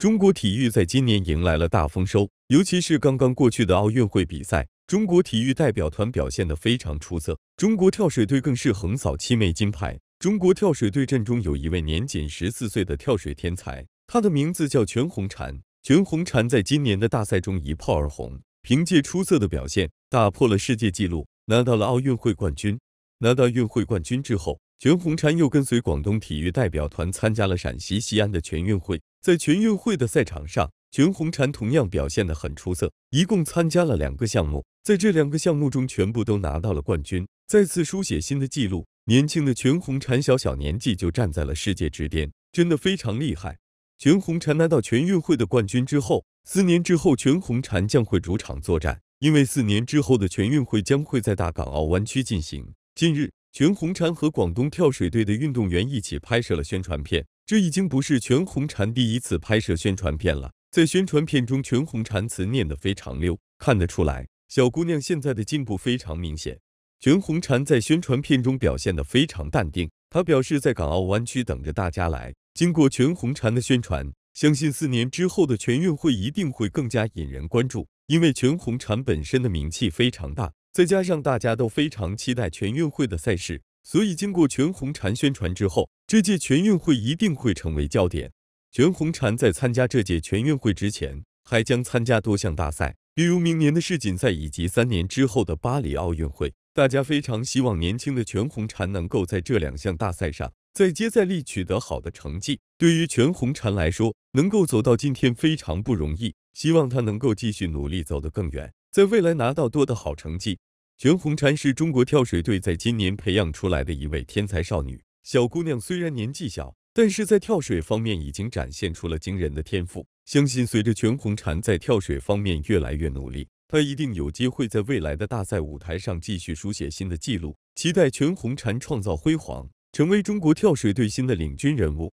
中国体育在今年迎来了大丰收，尤其是刚刚过去的奥运会比赛，中国体育代表团表现得非常出色。中国跳水队更是横扫七枚金牌。中国跳水队阵中有一位年仅十四岁的跳水天才，他的名字叫全红婵。全红婵在今年的大赛中一炮而红，凭借出色的表现打破了世界纪录，拿到了奥运会冠军。拿到奥运会冠军之后，全红婵又跟随广东体育代表团参加了陕西西安的全运会。在全运会的赛场上，全红婵同样表现得很出色，一共参加了两个项目，在这两个项目中全部都拿到了冠军，再次书写新的纪录。年轻的全红婵小小年纪就站在了世界之巅，真的非常厉害。全红婵拿到全运会的冠军之后，四年之后全红婵将会主场作战，因为四年之后的全运会将会在大港澳湾区进行。近日，全红婵和广东跳水队的运动员一起拍摄了宣传片。这已经不是全红婵第一次拍摄宣传片了。在宣传片中，全红婵词念得非常溜，看得出来，小姑娘现在的进步非常明显。全红婵在宣传片中表现得非常淡定，她表示在港澳湾区等着大家来。经过全红婵的宣传，相信四年之后的全运会一定会更加引人关注，因为全红婵本身的名气非常大，再加上大家都非常期待全运会的赛事。所以，经过全红婵宣传之后，这届全运会一定会成为焦点。全红婵在参加这届全运会之前，还将参加多项大赛，比如明年的世锦赛以及三年之后的巴黎奥运会。大家非常希望年轻的全红婵能够在这两项大赛上再接再厉，取得好的成绩。对于全红婵来说，能够走到今天非常不容易，希望她能够继续努力，走得更远，在未来拿到多的好成绩。全红婵是中国跳水队在今年培养出来的一位天才少女。小姑娘虽然年纪小，但是在跳水方面已经展现出了惊人的天赋。相信随着全红婵在跳水方面越来越努力，她一定有机会在未来的大赛舞台上继续书写新的记录。期待全红婵创造辉煌，成为中国跳水队新的领军人物。